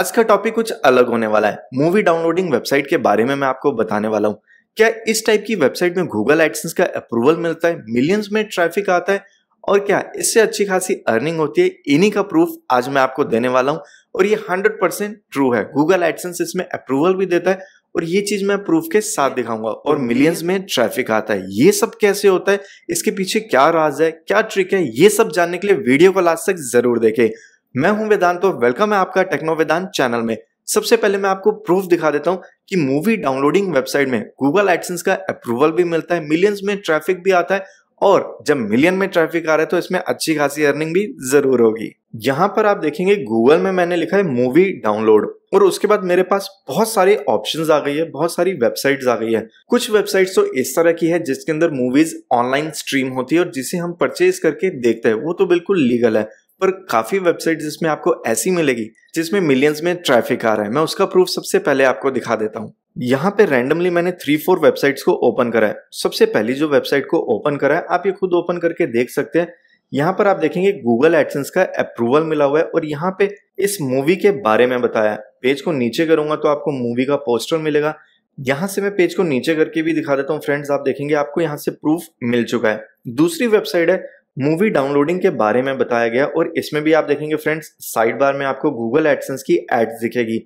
आज का टॉपिक कुछ अलग होने वाला है मूवी डाउनलोडिंग वेबसाइट के बारे में मैं आपको बताने वाला हूँ क्या इस टाइप की वेबसाइट में गूगल एडसेंस का अप्रूवल मिलता है मिलियंस में ट्रैफिक आता है और क्या इससे अच्छी खासी अर्निंग होती है इन्हीं का प्रूफ आज मैं आपको देने वाला हूँ और ये हंड्रेड परसेंट ट्रू है गूगल एडसेंस इसमें अप्रूवल भी देता है और ये चीज मैं प्रूफ के साथ दिखाऊंगा और मिलियंस में ट्रैफिक आता है ये सब कैसे होता है इसके पीछे क्या राज है क्या ट्रिक है ये सब जानने के लिए वीडियो को लास्ट तक जरूर देखें मैं हूं वेदांत और तो वेलकम है आपका टेक्नो वेदांत चैनल में सबसे पहले मैं आपको प्रूफ दिखा देता हूं कि मूवी डाउनलोडिंग वेबसाइट में गूगल एडसेंस का अप्रूवल भी मिलता है मिलियंस में ट्रैफिक भी आता है और जब मिलियन में ट्रैफिक आ रहा है तो इसमें अच्छी खासी अर्निंग भी जरूर होगी यहाँ पर आप देखेंगे गूगल में मैंने लिखा है मूवी डाउनलोड और उसके बाद मेरे पास बहुत सारे ऑप्शंस आ गई है बहुत सारी वेबसाइट्स आ गई है कुछ वेबसाइट्स तो इस तरह की है जिसके अंदर मूवीज ऑनलाइन स्ट्रीम होती है और जिसे हम परचेज करके देखते हैं वो तो बिल्कुल लीगल है पर काफ़ी वेबसाइट जिसमें आपको ऐसी मिलेगी जिसमें मिलियंस में ट्रैफिक आ रहा है मैं उसका प्रूफ सबसे पहले आपको दिखा देता हूँ यहाँ पे रैंडमली मैंने थ्री फोर वेबसाइट्स को ओपन करा है सबसे पहली जो वेबसाइट को ओपन करा है आप ये खुद ओपन करके देख सकते हैं यहाँ पर आप देखेंगे गूगल एडसेंस का अप्रूवल मिला हुआ है और यहाँ पे इस मूवी के बारे में बताया पेज को नीचे करूंगा तो आपको मूवी का पोस्टर मिलेगा यहाँ से मैं पेज को नीचे करके भी दिखा देता हूँ फ्रेंड्स आप देखेंगे आपको यहाँ से प्रूफ मिल चुका है दूसरी वेबसाइट है मूवी डाउनलोडिंग के बारे में बताया गया और इसमें भी आप देखेंगे फ्रेंड्स साइड बार में आपको गूगल एडसेंस की एड्स दिखेगी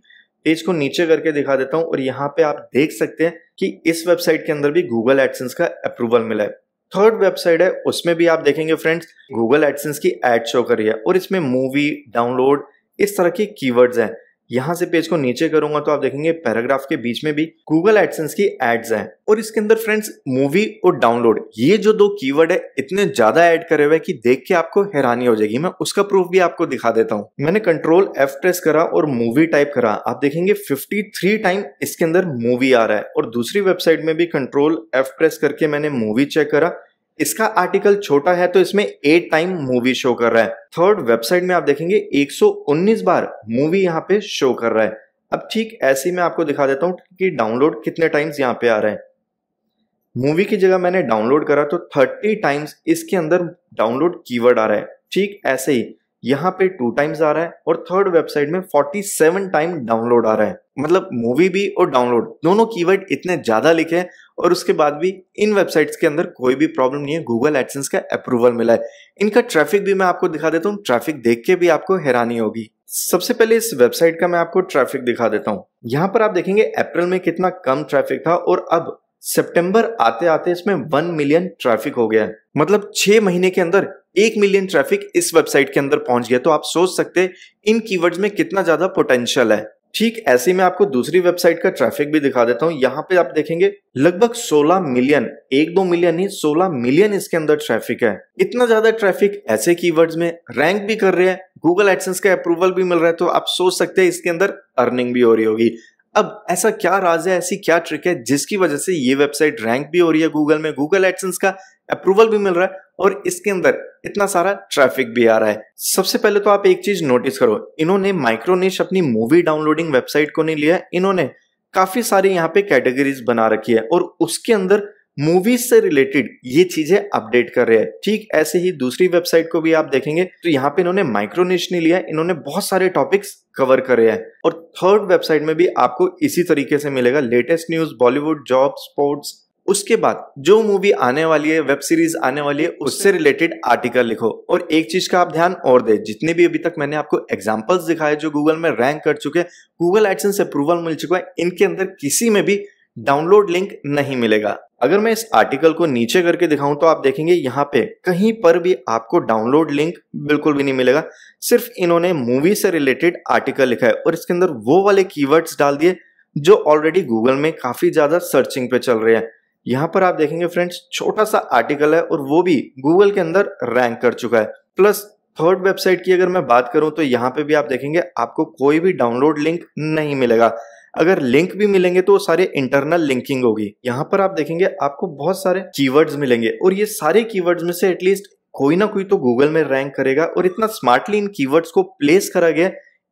पेज को नीचे करके दिखा देता हूँ और यहाँ पे आप देख सकते हैं कि इस वेबसाइट के अंदर भी गूगल एडसेंस का अप्रूवल मिला है थर्ड वेबसाइट है उसमें भी आप देखेंगे फ्रेंड्स गूगल एडसेंस की एड शो करी है और इसमें मूवी डाउनलोड इस तरह के कीवर्ड्स हैं यहां से पेज को नीचे करूंगा तो आप देखेंगे पैराग्राफ के बीच में भी गूगल एडसेंस की एड्स हैं और इसके अंदर फ्रेंड्स मूवी और डाउनलोड ये जो दो कीवर्ड है इतने ज्यादा ऐड करे हुए कि देख के आपको हैरानी हो जाएगी मैं उसका प्रूफ भी आपको दिखा देता हूं मैंने कंट्रोल एफ प्रेस करा और मूवी टाइप करा आप देखेंगे फिफ्टी टाइम इसके अंदर मूवी आ रहा है और दूसरी वेबसाइट में भी कंट्रोल एफ प्रेस करके मैंने मूवी चेक करा इसका आर्टिकल छोटा है तो इसमें एट टाइम मूवी शो कर रहा है थर्ड वेबसाइट में आप देखेंगे 119 बार मूवी यहाँ पे शो कर रहा है अब ठीक ऐसे में मैं आपको दिखा देता हूं कि डाउनलोड कितने टाइम्स यहाँ पे आ रहे हैं मूवी की जगह मैंने डाउनलोड करा तो 30 टाइम्स इसके अंदर डाउनलोड कीवर्ड आ रहा है ठीक ऐसे ही यहाँ पे टू टाइम्स आ रहा है और थर्ड वेबसाइट में 47 टाइम डाउनलोड आ रहा है मतलब मूवी भी और डाउनलोड दोनों कीवर्ड इतने ज्यादा लिखे हैं और उसके बाद भी इन वेबसाइट्स के अंदर कोई भी प्रॉब्लम नहीं है गूगल एडसेंस का अप्रूवल मिला है इनका ट्रैफिक भी मैं आपको दिखा देता हूँ ट्रैफिक देख के भी आपको हैरानी होगी सबसे पहले इस वेबसाइट का मैं आपको ट्रैफिक दिखा देता हूँ यहाँ पर आप देखेंगे अप्रैल में कितना कम ट्रैफिक था और अब सितंबर आते आते इसमें वन मिलियन ट्रैफिक हो गया है मतलब छह महीने के अंदर एक मिलियन ट्रैफिक इस वेबसाइट के अंदर पहुंच गया तो आप सोच सकते इन कीवर्ड्स में कितना ज्यादा पोटेंशियल है ठीक ऐसे में आपको दूसरी वेबसाइट का ट्रैफिक भी दिखा देता हूं यहाँ पे आप देखेंगे लगभग 16 मिलियन एक दो मिलियन ही 16 मिलियन इसके अंदर ट्रैफिक है इतना ज्यादा ट्रैफिक ऐसे कीवर्ड्स में रैंक भी कर रहे हैं गूगल एडसेंस का अप्रूवल भी मिल रहा है तो आप सोच सकते हैं इसके अंदर अर्निंग भी हो रही होगी अब ऐसा क्या राज है ऐसी क्या ट्रिक है जिसकी वजह से ये वेबसाइट रैंक भी हो रही है गूगल में गूगल एडसेंस का अप्रूवल भी मिल रहा है और इसके अंदर इतना सारा ट्रैफिक भी आ रहा है सबसे पहले तो आप एक चीज नोटिस करो इन्होंने माइक्रोनिश अपनी मूवी डाउनलोडिंग वेबसाइट को नहीं लिया इन्होंने काफी सारी यहाँ पे कैटेगरीज बना रखी है और उसके अंदर मूवीज से रिलेटेड ये चीजें अपडेट कर रहे हैं ठीक ऐसे ही दूसरी वेबसाइट को भी आप देखेंगे तो यहाँ पे इन्होंने माइक्रोनिश नहीं लिया इन्होंने बहुत सारे टॉपिक्स कवर करे हैं और थर्ड वेबसाइट में भी आपको इसी तरीके से मिलेगा latest news Bollywood job sports उसके बाद जो मूवी आने वाली है वेब सीरीज आने वाली है उससे रिलेटेड आर्टिकल लिखो और एक चीज का आप ध्यान और दे जितने भी अभी तक मैंने आपको एग्जाम्पल्स दिखाए जो गूगल में रैंक कर चुके हैं गूगल एडसेंस अप्रूवल मिल चुका है इनके अंदर किसी में भी डाउनलोड लिंक नहीं मिलेगा अगर मैं इस आर्टिकल को नीचे करके दिखाऊं तो आप देखेंगे यहाँ पे कहीं पर भी आपको डाउनलोड लिंक बिल्कुल भी नहीं मिलेगा सिर्फ इन्होंने मूवी से रिलेटेड आर्टिकल लिखा है और इसके अंदर वो वाले कीवर्ड्स डाल दिए जो ऑलरेडी गूगल में काफी ज्यादा सर्चिंग पे चल रहे हैं यहाँ पर आप देखेंगे फ्रेंड्स छोटा सा आर्टिकल है और वो भी गूगल के अंदर रैंक कर चुका है प्लस थर्ड वेबसाइट की अगर मैं बात करूं तो यहाँ पे भी आप देखेंगे आपको कोई भी डाउनलोड लिंक नहीं मिलेगा अगर लिंक भी मिलेंगे तो सारे इंटरनल लिंकिंग होगी यहाँ पर आप देखेंगे आपको बहुत सारे कीवर्ड्स मिलेंगे और ये सारे कीवर्ड्स में से एटलीस्ट कोई ना कोई तो गूगल में रैंक करेगा और इतना स्मार्टली इन कीवर्ड्स को प्लेस करा गया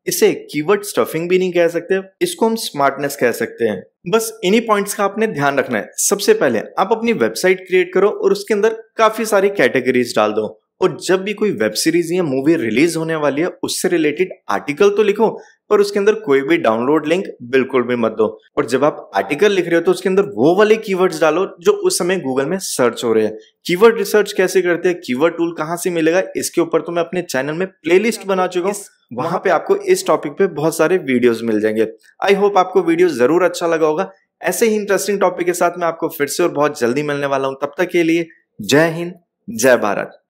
इसे कीवर्ड स्टफिंग भी नहीं कह सकते इसको हम स्मार्टनेस कह सकते हैं बस इन्हीं पॉइंट्स का आपने ध्यान रखना है सबसे पहले आप अपनी वेबसाइट क्रिएट करो और उसके अंदर काफी सारी कैटेगरीज डाल दो और जब भी कोई वेब सीरीज या मूवी रिलीज होने वाली है उससे रिलेटेड आर्टिकल तो लिखो और उसके अंदर कोई भी डाउनलोड लिंक बिल्कुल भी मत दो और जब आप आर्टिकल लिख रहे हो तो उसके अंदर वो वाले कीवर्ड्स डालो जो उस समय गूगल में सर्च हो रहे हैं कीवर्ड रिसर्च कैसे करते हैं कीवर्ड टूल कहाँ से मिलेगा इसके ऊपर तो मैं अपने चैनल में प्लेलिस्ट बना चुका हूँ वहां पे आपको इस टॉपिक पे बहुत सारे वीडियोस मिल जाएंगे आई होप आपको वीडियो जरूर अच्छा लगा होगा ऐसे ही इंटरेस्टिंग टॉपिक के साथ मैं आपको फिर से और बहुत जल्दी मिलने वाला हूँ तब तक के लिए जय हिंद जय भारत